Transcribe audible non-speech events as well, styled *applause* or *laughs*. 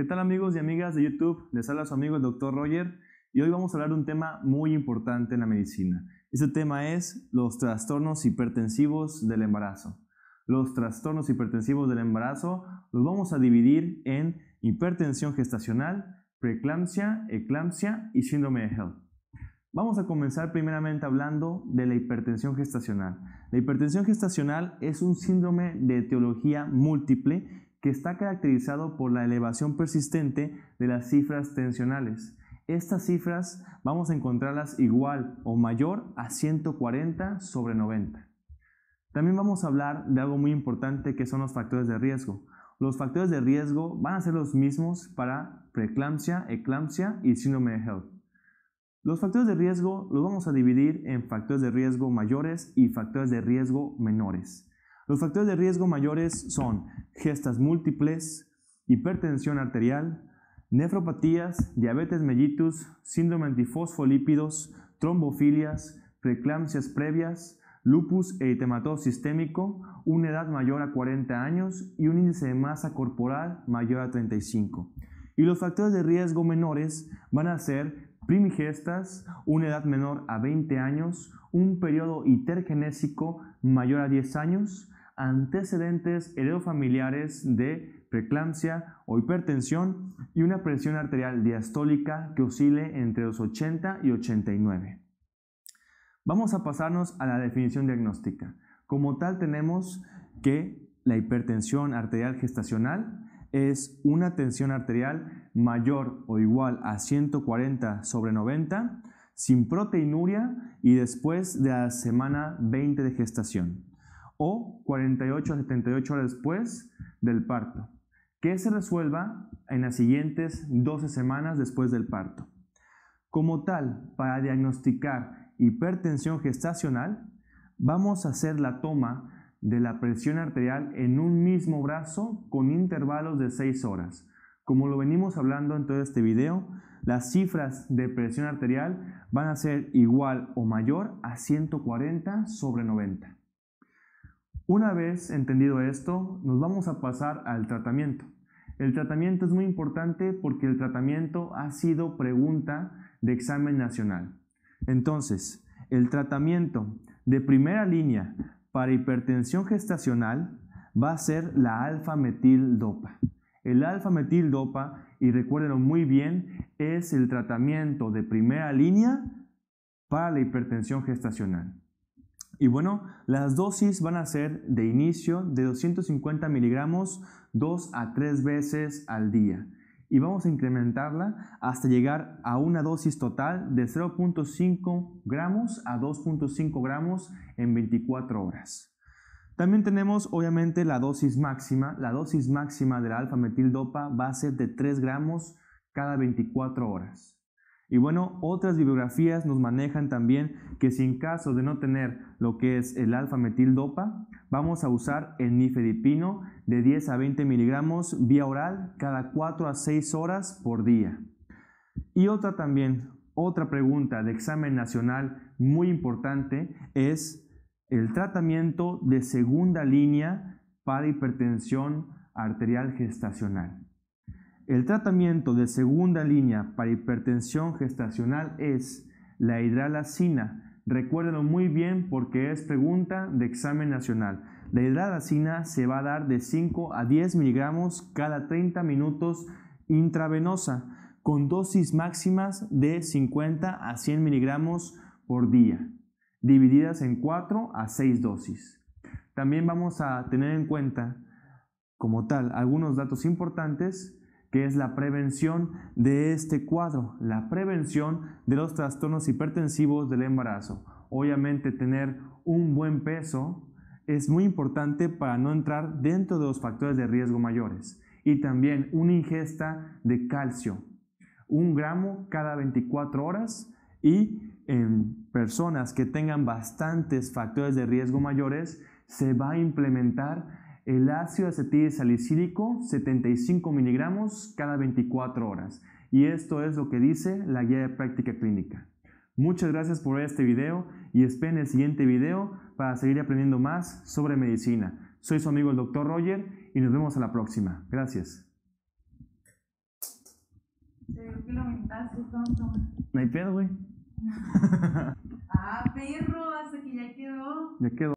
¿Qué tal amigos y amigas de YouTube? Les habla su amigo el Dr. Roger y hoy vamos a hablar de un tema muy importante en la medicina. Este tema es los trastornos hipertensivos del embarazo. Los trastornos hipertensivos del embarazo los vamos a dividir en hipertensión gestacional, preeclampsia, eclampsia y síndrome de Hell. Vamos a comenzar primeramente hablando de la hipertensión gestacional. La hipertensión gestacional es un síndrome de etiología múltiple que está caracterizado por la elevación persistente de las cifras tensionales. Estas cifras vamos a encontrarlas igual o mayor a 140 sobre 90. También vamos a hablar de algo muy importante que son los factores de riesgo. Los factores de riesgo van a ser los mismos para preeclampsia, eclampsia y síndrome de health. Los factores de riesgo los vamos a dividir en factores de riesgo mayores y factores de riesgo menores. Los factores de riesgo mayores son gestas múltiples, hipertensión arterial, nefropatías, diabetes mellitus, síndrome antifosfolípidos, trombofilias, preeclampsias previas, lupus e sistémico, una edad mayor a 40 años y un índice de masa corporal mayor a 35. Y los factores de riesgo menores van a ser primigestas, una edad menor a 20 años, un periodo intergenésico mayor a 10 años, antecedentes heredofamiliares de preeclampsia o hipertensión y una presión arterial diastólica que oscile entre los 80 y 89. Vamos a pasarnos a la definición diagnóstica. Como tal tenemos que la hipertensión arterial gestacional es una tensión arterial mayor o igual a 140 sobre 90 sin proteinuria y después de la semana 20 de gestación o 48 a 78 horas después del parto, que se resuelva en las siguientes 12 semanas después del parto. Como tal, para diagnosticar hipertensión gestacional, vamos a hacer la toma de la presión arterial en un mismo brazo con intervalos de 6 horas. Como lo venimos hablando en todo este video, las cifras de presión arterial van a ser igual o mayor a 140 sobre 90. Una vez entendido esto, nos vamos a pasar al tratamiento. El tratamiento es muy importante porque el tratamiento ha sido pregunta de examen nacional. Entonces, el tratamiento de primera línea para hipertensión gestacional va a ser la alfa dopa. El alfa dopa, y recuérdenlo muy bien, es el tratamiento de primera línea para la hipertensión gestacional. Y bueno, las dosis van a ser de inicio de 250 miligramos dos a tres veces al día. Y vamos a incrementarla hasta llegar a una dosis total de 0.5 gramos a 2.5 gramos en 24 horas. También tenemos obviamente la dosis máxima. La dosis máxima de la alfa dopa va a ser de 3 gramos cada 24 horas. Y bueno, otras bibliografías nos manejan también que si en caso de no tener lo que es el alfa dopa, vamos a usar el nifedipino de 10 a 20 miligramos vía oral cada 4 a 6 horas por día. Y otra también, otra pregunta de examen nacional muy importante es el tratamiento de segunda línea para hipertensión arterial gestacional. El tratamiento de segunda línea para hipertensión gestacional es la hidralacina. Recuérdenlo muy bien porque es pregunta de examen nacional. La hidralacina se va a dar de 5 a 10 miligramos cada 30 minutos intravenosa con dosis máximas de 50 a 100 miligramos por día, divididas en 4 a 6 dosis. También vamos a tener en cuenta como tal algunos datos importantes que es la prevención de este cuadro, la prevención de los trastornos hipertensivos del embarazo. Obviamente tener un buen peso es muy importante para no entrar dentro de los factores de riesgo mayores. Y también una ingesta de calcio, un gramo cada 24 horas y en personas que tengan bastantes factores de riesgo mayores, se va a implementar el ácido acetil salicílico 75 miligramos cada 24 horas. Y esto es lo que dice la guía de práctica clínica. Muchas gracias por este video y esperen el siguiente video para seguir aprendiendo más sobre medicina. Soy su amigo el doctor Roger y nos vemos a la próxima. Gracias. No hay pedo, güey. *laughs* ah, perro, hasta que ya quedó. Ya quedó.